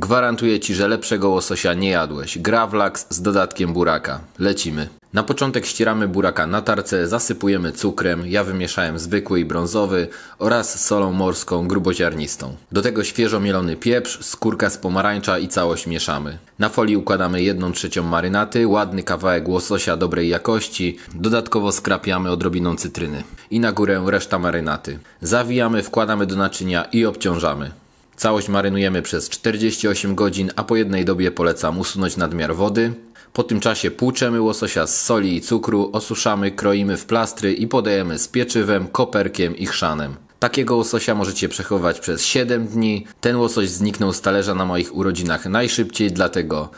Gwarantuję ci, że lepszego łososia nie jadłeś. Gravlax z dodatkiem buraka. Lecimy. Na początek ścieramy buraka na tarce, zasypujemy cukrem, ja wymieszałem zwykły i brązowy oraz solą morską gruboziarnistą. Do tego świeżo mielony pieprz, skórka z pomarańcza i całość mieszamy. Na folii układamy 1 trzecią marynaty, ładny kawałek łososia dobrej jakości, dodatkowo skrapiamy odrobiną cytryny i na górę reszta marynaty. Zawijamy, wkładamy do naczynia i obciążamy. Całość marynujemy przez 48 godzin, a po jednej dobie polecam usunąć nadmiar wody. Po tym czasie płuczemy łososia z soli i cukru, osuszamy, kroimy w plastry i podajemy z pieczywem, koperkiem i chrzanem. Takiego łososia możecie przechować przez 7 dni. Ten łosoś zniknął z talerza na moich urodzinach najszybciej, dlatego